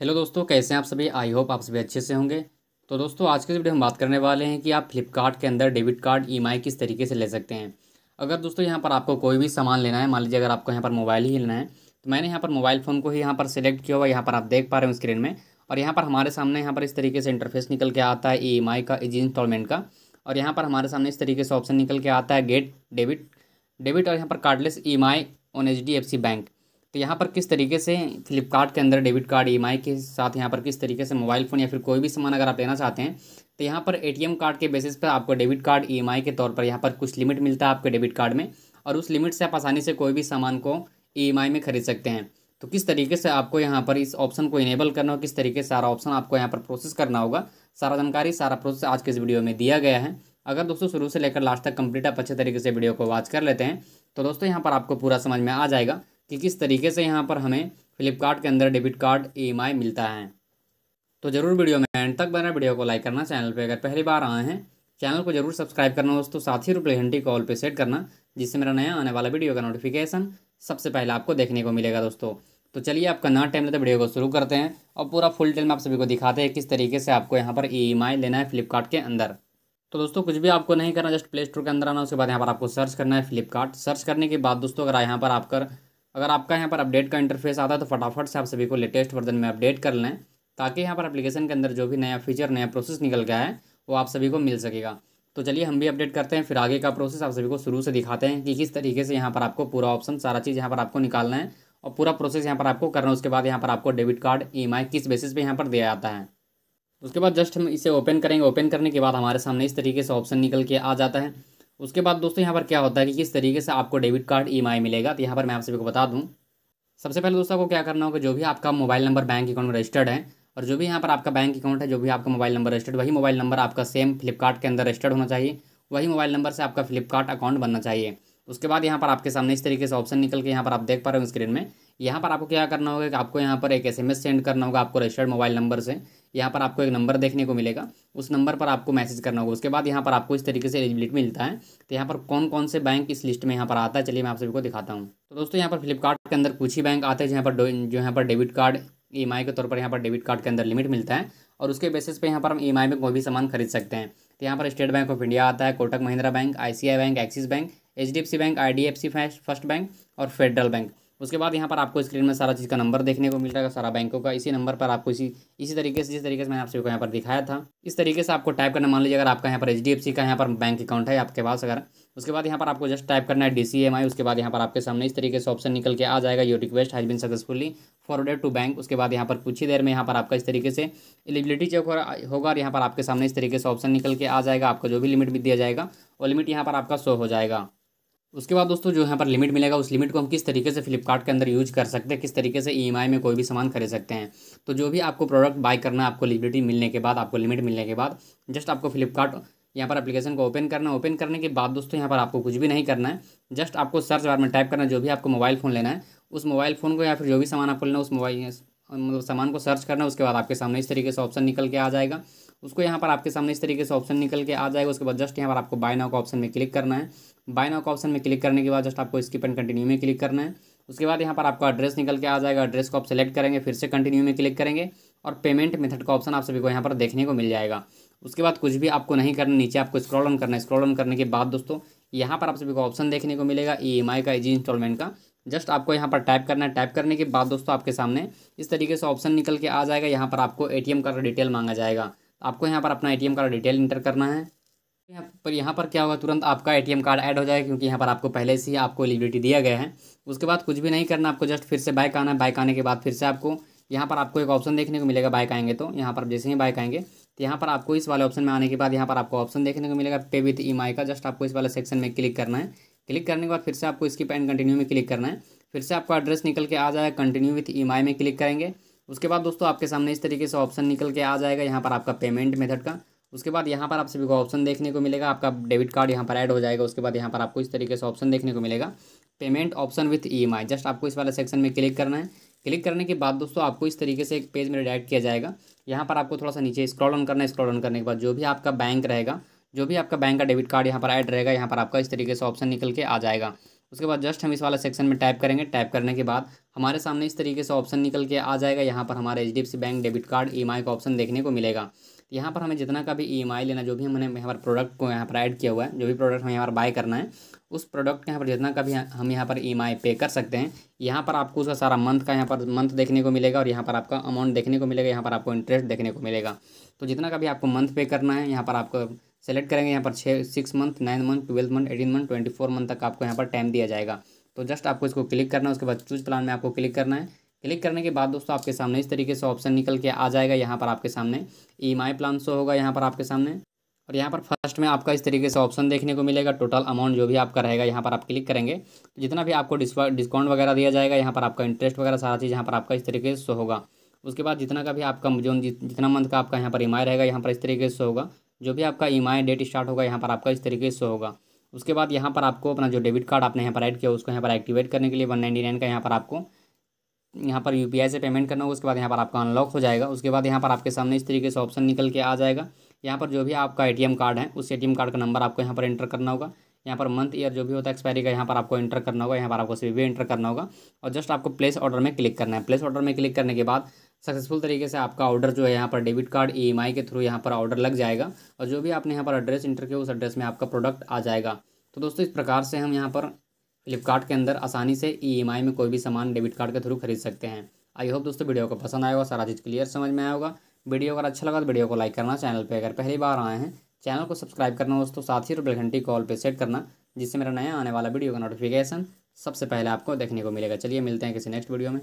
hello दोस्तों कैसे हैं आप सभी आई होप आप सभी अच्छे से होंगे तो दोस्तों आज के वीडियो हम बात करने वाले हैं कि आप फ्लिपकार्ट के अंदर डेबिट कार्ड ई किस तरीके से ले सकते हैं अगर दोस्तों यहाँ पर आपको कोई भी सामान लेना है मान लीजिए अगर आपको यहाँ पर मोबाइल ही लेना है तो मैंने यहाँ पर मोबाइल फ़ोन को ही यहाँ पर सिलेक्ट किया हुआ यहाँ पर आप देख पा रहे हो स्क्रीन में और यहाँ पर हमारे सामने यहाँ पर इस तरीके से इंटरफेस निकल के आता है ई का ई इंस्टॉलमेंट का और यहाँ पर हमारे सामने इस तरीके से ऑप्शन निकल के आता है गेट डेबिट डेबिट और यहाँ पर cardless E on H bank तो यहाँ पर किस तरीके से फ्लिपकार्ट के अंदर डेबिट कार्ड ई e के साथ यहाँ पर किस तरीके से मोबाइल फ़ोन या फिर कोई भी सामान अगर आप लेना चाहते हैं तो यहाँ पर ए कार्ड के बेसिस पर आपको डेबिट कार्ड ई e के तौर पर यहाँ पर कुछ लिमिट मिलता है आपके डेबिट कार्ड में और उस लिमिट से आप आसानी से कोई भी सामान को ई e में खरीद सकते हैं तो किस तरीके से आपको यहाँ पर इस ऑप्शन को इनेबल करना हो किस तरीके से सारा ऑप्शन आपको यहाँ पर प्रोसेस करना होगा सारा जानकारी सारा प्रोसेस आज के इस वीडियो में दिया गया है अगर दोस्तों शुरू से लेकर लास्ट तक कंप्लीट आप अच्छे तरीके से वीडियो को वॉच कर लेते हैं तो दोस्तों यहाँ पर आपको पूरा समझ में आ जाएगा कि किस तरीके से यहाँ पर हमें फ्लिपकार्ट के अंदर डेबिट कार्ड ई e मिलता है तो ज़रूर वीडियो में एंड तक बना वीडियो को लाइक करना चैनल पे अगर पहली बार आए हैं चैनल को जरूर सब्सक्राइब करना दोस्तों साथ ही रुपये घंटी कॉल पे सेट करना जिससे मेरा नया आने वाला वीडियो का नोटिफिकेशन सबसे पहले आपको देखने को मिलेगा दोस्तों तो चलिए आपका ना टाइम लेते वीडियो को शुरू करते हैं और पूरा फुल टाइम आप सभी को दिखाते हैं किस तरीके से आपको यहाँ पर ई e लेना है फ्लिपकार्ट के अंदर तो दोस्तों कुछ भी आपको नहीं करना जस्ट प्ले स्टोर के अंदर आना उसके बाद यहाँ पर आपको सर्च करना है फ्लिपकार्ट सर्च करने के बाद दोस्तों अगर यहाँ पर आपका अगर आपका यहाँ पर अपडेट का इंटरफेस आता है तो फटाफट से आप सभी को लेटेस्ट वर्जन में अपडेट कर लें ताकि यहाँ पर एप्लीकेशन के अंदर जो भी नया फीचर नया प्रोसेस निकल गया है वो आप सभी को मिल सकेगा तो चलिए हम भी अपडेट करते हैं फिर आगे का प्रोसेस आप सभी को शुरू से दिखाते हैं कि किस तरीके से यहाँ पर आपको पूरा ऑप्शन सारा चीज़ यहाँ पर आपको निकालना है और पूरा प्रोसेस यहाँ पर आपको करना है उसके बाद यहाँ पर आपको डेबिट कार्ड ई किस बेसिस पे यहाँ पर दिया जाता है उसके बाद जस्ट हम इसे ओपन करेंगे ओपन करने के बाद हमारे सामने इस तरीके से ऑप्शन निकल के आ जाता है उसके बाद दोस्तों यहाँ पर क्या होता है कि किस तरीके से आपको डेबिट कार्ड ई मिलेगा तो यहाँ पर मैं आप सभी को बता दूँ सबसे पहले दोस्तों आपको क्या करना होगा जो भी आपका मोबाइल नंबर बैंक अकाउंट में रजिस्टर्ड है और जो भी यहाँ पर आपका बैंक अकाउंट है जो भी आपका मोबाइल नंबर रजिस्टर्ड वही मोबाइल नंबर आपका सेम फ्लिपकार्ट के अंदर रजिस्टर्ड होना चाहिए वही मोबाइल नंबर से आपका फ्लिपकार्ट अकाउंट बनना चाहिए उसके बाद यहाँ पर आपके सामने इस तरीके से ऑप्शन निकल के यहाँ पर आप देख पा रहे हो स्क्रीन में यहाँ पर आपको क्या करना होगा कि आपको यहाँ पर एक एसएमएस सेंड करना होगा आपको रजिस्टर्ड मोबाइल नंबर से यहाँ पर आपको एक नंबर देखने को मिलेगा उस नंबर पर आपको मैसेज करना होगा उसके बाद यहाँ पर आपको इस तरीके से एलिजिबिलिटी मिलता है तो यहाँ पर कौन कौन से बैंक इस लिस्ट में यहाँ पर आता है चलिए मैं आप सभी को दिखाता हूँ तो दोस्तों यहाँ पर फ्लिपकार्ट के अंदर कुछ ही बैंक आते हैं जहाँ पर जो यहाँ पर डेबिट कार्ड ई के तौर पर यहाँ पर डेबिट कार्ड के अंदर लिमिट मिलता है और उसके बेसिस पर यहाँ पर हम ई में कोई भी सामान खरीद सकते हैं तो यहाँ पर स्टेट बैंक ऑफ इंडिया आता है Kotak Mahindra bank I bank Axis bank H bank I first bank और फेडरल बैंक उसके बाद यहाँ पर आपको स्क्रीन में सारा चीज़ का नंबर देखने को मिल रहा है सारा बैंकों का इसी नंबर पर आपको इसी इसी तरीके से जिस तरीके से मैंने आप को यहाँ पर दिखाया था इस तरीके से आपको टाइप करना मान लीजिए अगर आपका यहाँ पर एच का यहाँ पर बैंक अकाउंट है आपके पास अगर उसके बाद यहाँ पर आपको जस्ट टाइप करना है डी सी एम आई उसके बाद यहाँ पर आपके सामने इस तरीके से ऑप्शन निकल के आ जाएगा you request has been successfully forwarded to bank उसके बाद यहाँ पर कुछ ही देर में यहाँ पर आपका इस तरीके से एलिजिबिलिटी चेक होगा और यहाँ पर आपके सामने इस तरीके से ऑप्शन निकल के आ जाएगा आपको जो भी लिमिट भी दिया जाएगा वो लिमिट यहाँ पर आपका शो हो जाएगा उसके बाद दोस्तों जो यहाँ पर लिमिट मिलेगा उस लिमिट को हम किस तरीके से फ्लिपकार्ट के अंदर यूज कर सकते हैं किस तरीके से ई e में कोई भी सामान खरीद सकते हैं तो जो भी आपको प्रोडक्ट बाय करना है आपको लिबिलिटी मिलने के बाद आपको लिमिट मिलने के बाद जस्ट आपको फ्लिपकार्ट यहाँ पर एप्लीकेशन को ओपन करना ओपन करने के बाद दोस्तों यहाँ पर आपको कुछ भी नहीं करना है जस्ट आपको सर्च बार में टाइप करना जो भी आपको मोबाइल फ़ोन लेना है उस मोबाइल फ़ोन को या फिर जो भी सामान आपको लेना है उस मोबाइल मतलब सामान को सर्च करना है उसके बाद आपके सामने इस तरीके से ऑप्शन निकल के आ जाएगा उसको यहाँ पर आपके सामने इस तरीके से ऑप्शन निकल के आ जाएगा उसके बाद जस्ट यहाँ पर आपको बाय नाउ का ऑप्शन में क्लिक करना है बाय नाउ का ऑप्शन में क्लिक करने के बाद जस्ट आपको स्किप एंड कंटिन्यू में क्लिक करना है उसके बाद यहाँ पर आपका एड्रेस निकल के आ जाएगा एड्रेस को आप सेलेक्ट करेंगे फिर से कंटिन्यू में क्लिक करेंगे और पेमेंट मेथड का ऑप्शन आप सभी को यहाँ पर देखने को मिल जाएगा उसके बाद कुछ भी आपको नहीं करना नीचे आपको स्क्रॉल ऑन करना है स्क्रॉल ऑन करने के बाद दोस्तों यहाँ पर आप सभी को ऑप्शन देखने को मिलेगा ई एम आई का जी इंस्टॉलमेंट का जस्ट आपको यहाँ पर टाइप करना है टाइप करने के बाद दोस्तों आपके सामने इस तरीके से ऑप्शन निकल के आ जाएगा यहाँ पर आपको ए टी एम का डिटेल मांगा जाएगा आपको यहाँ पर अपना ए कार्ड डिटेल इंटर करना है यहाँ पर यहाँ पर क्या होगा तुरंत आपका एटीएम कार्ड ऐड हो जाएगा क्योंकि यहाँ पर आपको पहले से ही आपको एलिबिलिटी दिया गया है उसके बाद कुछ भी नहीं करना आपको जस्ट फिर से बाइक आना है बाइक आने के बाद फिर से आपको यहाँ पर आपको एक ऑप्शन देखने को मिलेगा बाइक आएंगे तो यहाँ पर जैसे ही बाइक आएंगे तो यहाँ पर आपको इस वाले ऑप्शन में आने के बाद यहाँ पर आपको ऑप्शन देखने को मिलेगा पे विथ ई का जस्ट आपको इस वाले सेक्शन में क्लिक करना है क्लिक करने के बाद फिर से आपको इसकी पेन कंटिन्यू में क्लिक करना है फिर से आपका एड्रेस निकल के आ जाएगा कंटिन्यू विथ ई में क्लिक करेंगे उसके बाद दोस्तों आपके सामने इस तरीके से ऑप्शन निकल के आ जाएगा यहाँ पर आपका पेमेंट मेथड का उसके बाद यहाँ पर आप सभी को ऑप्शन देखने को मिलेगा आपका डेबिट कार्ड यहाँ पर ऐड हो जाएगा उसके बाद यहाँ पर आपको इस तरीके से ऑप्शन देखने को मिलेगा payment option with E just आपको इस वाले सेक्शन में क्लिक करना है क्लिक करने के बाद दोस्तों आपको इस तरीके से एक पेज में डायरेक्ट किया जाएगा यहाँ पर आपको थोड़ा सा नीचे स्क्रॉल ऑन करना है स्क्रॉल ऑन करने के बाद जो भी आपका बैंक रहेगा जो भी आपका बैंक का डेबिट कार्ड यहाँ पर ऐड रहेगा यहाँ पर आपका इस तरीके से ऑप्शन निकल के आ जाएगा उसके बाद जस्ट हम इस वाला सेक्शन में टाइप करेंगे टाइप करने के बाद हमारे सामने इस तरीके से ऑप्शन निकल के आ जाएगा यहाँ पर हमारा H bank debit card E का ऑप्शन देखने को मिलेगा यहाँ पर हमें जितना का भी ई लेना जो भी हमने यहाँ पर प्रोडक्ट को यहाँ पर ऐड किया हुआ है जो भी प्रोडक्ट हमें यहाँ पर बाय करना है उस प्रोडक्ट के यहाँ पर जितना का भी हम यहाँ पर ई पे कर सकते हैं यहाँ पर आपको उसका सारा मंथ का यहाँ पर मंथ देखने को मिलेगा और यहाँ पर आपका अमाउंट देखने को मिलेगा यहाँ पर आपको इंटरेस्ट देखने को मिलेगा तो जितना का भी आपको मंथ पे करना है यहाँ पर आपको सेलेक्ट करेंगे यहाँ पर छः six month nine month twelfth month eighteen month twenty four month तक आपको यहाँ पर टाइम दिया जाएगा तो जस्ट आपको इसको क्लिक करना है उसके बाद चूज प्लान में आपको क्लिक करना है क्लिक करने के बाद दोस्तों आपके सामने इस तरीके से ऑप्शन निकल के आ जाएगा यहाँ पर आपके सामने ई प्लान शो होगा यहाँ पर आपके सामने और यहाँ पर फर्स्ट में आपका इस तरीके से ऑप्शन देखने को मिलेगा टोटल अमाउंट जो भी आपका रहेगा यहाँ पर आप क्लिक करेंगे तो जितना भी आपको डिस्काउंट वगैरह दिया जाएगा यहाँ पर आपका इंटरेस्ट वगैरह सारा चीज़ यहाँ पर आपका इस तरीके से होगा उसके बाद जितना का भी आपका जो जितना मंथ का आपका यहाँ पर ई e रहेगा यहाँ पर इस तरीके से होगा जो भी आपका ई डेट स्टार्ट होगा यहाँ पर आपका इस तरीके से होगा उसके बाद यहाँ पर आपको अपना जो डेबिट कार्ड आपने यहाँ पर ऐड किया उसको यहाँ पर एक्टिवेट करने के लिए वन नाइन्टी नाइन का यहाँ पर आपको यहाँ पर यू से पेमेंट करना होगा उसके बाद यहाँ पर आपका अनलॉक हो जाएगा उसके बाद यहाँ पर आपके सामने इस तरीके से ऑप्शन निकल के आ जाएगा यहाँ पर जो भी आपका ए कार्ड है उस ए कार्ड का नंबर आपको यहाँ पर एंटर करना होगा यहाँ पर मंथ ईयर जो भी होता है एक्सपायरी का यहाँ पर आपको एंटर करना होगा यहाँ पर आपको सी एंटर करना होगा और जस्ट आपको प्लेस ऑर्डर में क्लिक करना है प्लेस ऑर्डर में क्लिक करने के बाद सक्सेसफुल तरीके से आपका ऑर्डर जो है यहाँ पर डेबिट कार्ड ई के थ्रू यहाँ पर ऑर्डर लग जाएगा और जो भी आपने यहाँ पर एड्रेस इंटर किया उस एड्रेस में आपका प्रोडक्ट आ जाएगा तो दोस्तों इस प्रकार से हम यहाँ पर फ्लिपकार्ट के अंदर आसानी से ई e में कोई भी सामान डेबिट कार्ड के थ्रू खरीद सकते हैं आई होप दोस्तों वीडियो को पसंद आएगा सारा चीज़ क्लियर समझ में आएगा वीडियो अगर अच्छा लगा तो वीडियो को लाइक करना चैनल पर अगर पहली बार आए हैं चैनल को सब्सक्राइब करना दोस्तों साथ ही रुपये घंटी कॉल पर सेट करना जिससे मेरा नया आने वाला वीडियो का नोटिफिकेशन सबसे पहले आपको देखने को मिलेगा चलिए मिलते हैं किसी नेक्स्ट वीडियो में